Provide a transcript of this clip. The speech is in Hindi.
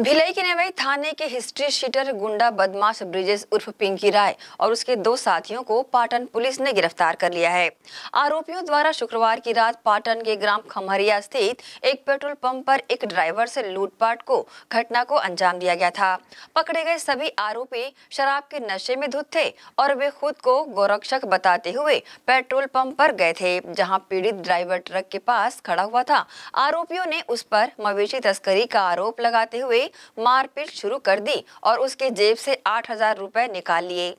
भिलई के नेवई थाने के हिस्ट्री शीटर गुंडा बदमाश ब्रिजेश उर्फ पिंकी राय और उसके दो साथियों को पाटन पुलिस ने गिरफ्तार कर लिया है आरोपियों द्वारा शुक्रवार की रात पाटन के ग्राम खमहरिया स्थित एक पेट्रोल पंप पर एक ड्राइवर से लूटपाट को घटना को अंजाम दिया गया था पकड़े गए सभी आरोपी शराब के नशे में धुत थे और वे खुद को गोरक्षक बताते हुए पेट्रोल पंप पर गए थे जहाँ पीड़ित ड्राइवर ट्रक के पास खड़ा हुआ था आरोपियों ने उस पर मवेशी तस्करी का आरोप लगाते हुए मारपीट शुरू कर दी और उसके जेब से आठ हजार रुपए निकाल लिए